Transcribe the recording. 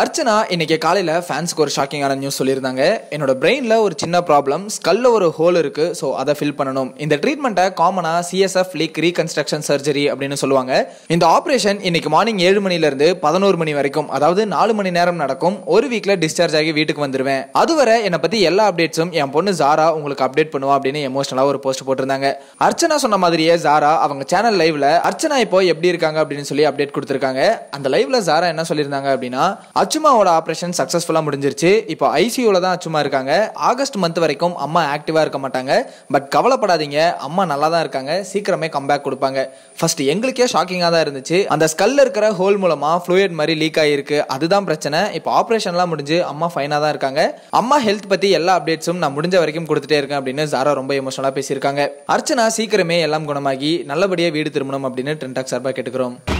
அர்ச்சனா இன்னைக்கு காலையில் ஃபேன்ஸுக்கு ஒரு ஷாக்கிங்கான நியூஸ் சொல்லியிருந்தாங்க என்னோட பிரெயினில் ஒரு சின்ன ப்ராப்ளம் ஸ்கல்ல ஒரு ஹோல் இருக்குது ஸோ அதை ஃபில் பண்ணணும் இந்த ட்ரீட்மெண்ட்டை காமனாக சிஎஸ்எஃப் லீக் ரீகன்ஸ்ட்ரக்ஷன் சர்ஜரி அப்படின்னு சொல்லுவாங்க இந்த ஆப்ரேஷன் இன்னைக்கு மார்னிங் ஏழு மணிலேருந்து பதினோரு மணி வரைக்கும் அதாவது நாலு மணி நேரம் நடக்கும் ஒரு வீக்கில் டிஸ்சார்ஜ் ஆகி வீட்டுக்கு வந்துடுவேன் அதுவரை என்னை பற்றி எல்லா அப்டேட்ஸும் என் பொண்ணு ஜாரா உங்களுக்கு அப்டேட் பண்ணுவா அப்படின்னு எமோஷனலாக ஒரு போஸ்ட் போட்டிருந்தாங்க அர்ச்சனா சொன்ன மாதிரியே ஜாரா அவங்க சேனல் லைவ்ல அர்ச்சனா இப்போ எப்படி இருக்காங்க அப்படின்னு சொல்லி அப்டேட் கொடுத்துருக்காங்க அந்த லைவ்ல ஜாரா என்ன சொல்லியிருந்தாங்க அப்படின்னா அச்சுமாவோட ஆப்ரேஷன் சக்ஸஸ்ஃபுல்லாக முடிஞ்சிருச்சு இப்போ ஐசியூவில் தான் அச்சுமா இருக்காங்க ஆகஸ்ட் மந்த் வரைக்கும் அம்மா ஆக்டிவாக இருக்க மாட்டாங்க பட் கவலைப்படாதீங்க அம்மா நல்லா தான் இருக்காங்க சீக்கிரமே கம்பேக் கொடுப்பாங்க ஃபர்ஸ்ட் எங்களுக்கே ஷாக்கிங்காக தான் இருந்துச்சு அந்த ஸ்கல்ல இருக்கிற ஹோல் மூலமாக ஃப்ளூயட் மாதிரி லீக் ஆகிருக்கு அதுதான் பிரச்சனை இப்போ ஆப்ரேஷன்லாம் முடிஞ்சு அம்மா ஃபைனாக தான் இருக்காங்க அம்மா ஹெல்த் பற்றி எல்லா அப்டேட்ஸும் நான் முடிஞ்ச வரைக்கும் கொடுத்துட்டே இருக்கேன் அப்படின்னு ஜாரா ரொம்ப எமோஷனலாக பேசியிருக்காங்க அர்ச்சனா சீக்கிரமே எல்லாம் குணமாகி நல்லபடியாக வீடு திரும்பணும் அப்படின்னு ட்ரெண்டாக் சார்பாக கேட்டுக்கிறோம்